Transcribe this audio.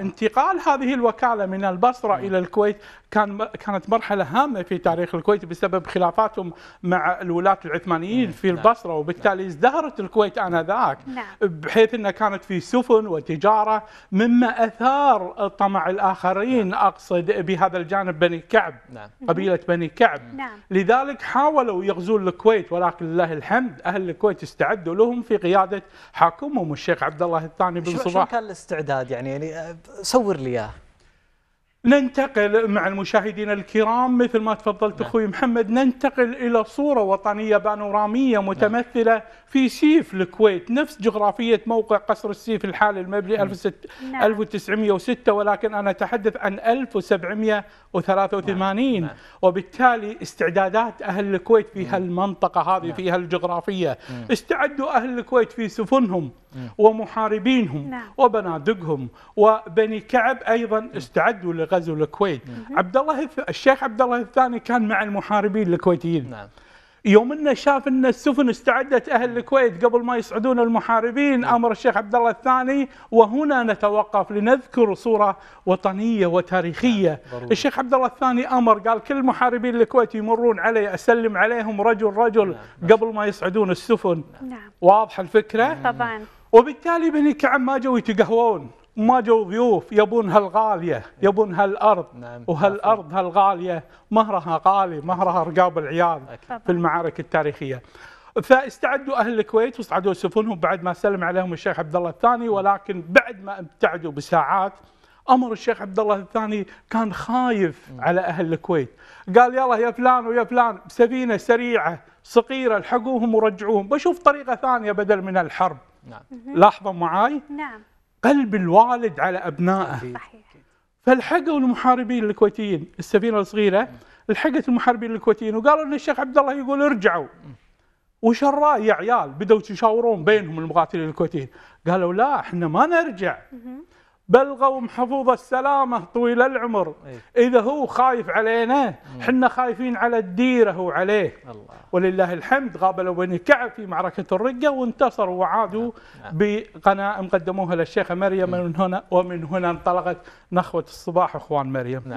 انتقال هذه الوكالة من البصرة نعم. إلى الكويت كان كانت مرحلة هامة في تاريخ الكويت بسبب خلافاتهم مع الولاة العثمانيين نعم. في نعم. البصرة وبالتالي ازدهرت الكويت آنذاك بحيث أنها كانت في سفن وتجارة مما أثار طمع الآخرين أقصد بهذا الجانب بني كعب قبيلة بني كعب لذلك حاولوا يغزون الكويت ولكن لله الحمد أهل الكويت استعدوا لهم في قيادة حاكمهم الشيخ عبد الله الثاني بن صباح شو كان الاستعداد يعني يعني آه، صور لي اياه ننتقل مع المشاهدين الكرام مثل ما تفضلت نعم. اخوي محمد ننتقل الى صوره وطنيه بانوراميه متمثله نعم. في سيف الكويت نفس جغرافيه موقع قصر السيف الحالي المبني نعم. 1906 نعم. ولكن انا اتحدث عن 1783 نعم. نعم. وبالتالي استعدادات اهل الكويت في نعم. هالمنطقه هذه نعم. في هالجغرافيه نعم. استعدوا اهل الكويت في سفنهم ومحاربينهم نعم. وبنادقهم وبني كعب ايضا استعدوا لغزو الكويت عبد الله الشيخ عبد الله الثاني كان مع المحاربين الكويتيين نعم. يوم انه شاف ان السفن استعدت اهل الكويت قبل ما يصعدون المحاربين امر الشيخ عبد الله الثاني وهنا نتوقف لنذكر صوره وطنيه وتاريخيه نعم، ضروري. الشيخ عبد الله الثاني امر قال كل محاربين الكويت يمرون علي اسلم عليهم رجل رجل نعم، نعم. قبل ما يصعدون السفن نعم. واضحه الفكره طبعا وبالتالي بني كعم ما جو يتقهوون ما جو ضيوف يبون هالغالية إيه. يبون هالأرض نعم. وهالأرض هالغالية مهرها غالي مهرها رقاب العيال في المعارك التاريخية فاستعدوا اهل الكويت واستعدوا سفنهم بعد ما سلم عليهم الشيخ عبد الله الثاني نعم. ولكن بعد ما ابتعدوا بساعات امر الشيخ عبد الله الثاني كان خايف نعم. على اهل الكويت قال يلا يا فلان ويا فلان سفينه سريعه صغيره الحقوهم ورجعوهم بشوف طريقه ثانيه بدل من الحرب نعم لاحظوا معاي نعم قلب الوالد على أبنائه صحيح فالحقوا المحاربين الكويتيين السفينة الصغيرة لحقت المحاربين الكويتيين وقالوا ان الشيخ عبد الله يقول ارجعوا وش الراي يا عيال بدأوا يشاورون بينهم المقاتلين الكويتيين قالوا لا احنا ما نرجع بلغوا محفوظ السلامة طويل العمر إيه. إذا هو خايف علينا حنا خايفين على الديرة هو عليه الله. ولله الحمد غابلوا بني كعب في معركة الرقة وانتصروا وعادوا نعم، نعم. بغنائم قدموها للشيخة مريم من هنا ومن هنا انطلقت نخوة الصباح أخوان مريم نعم.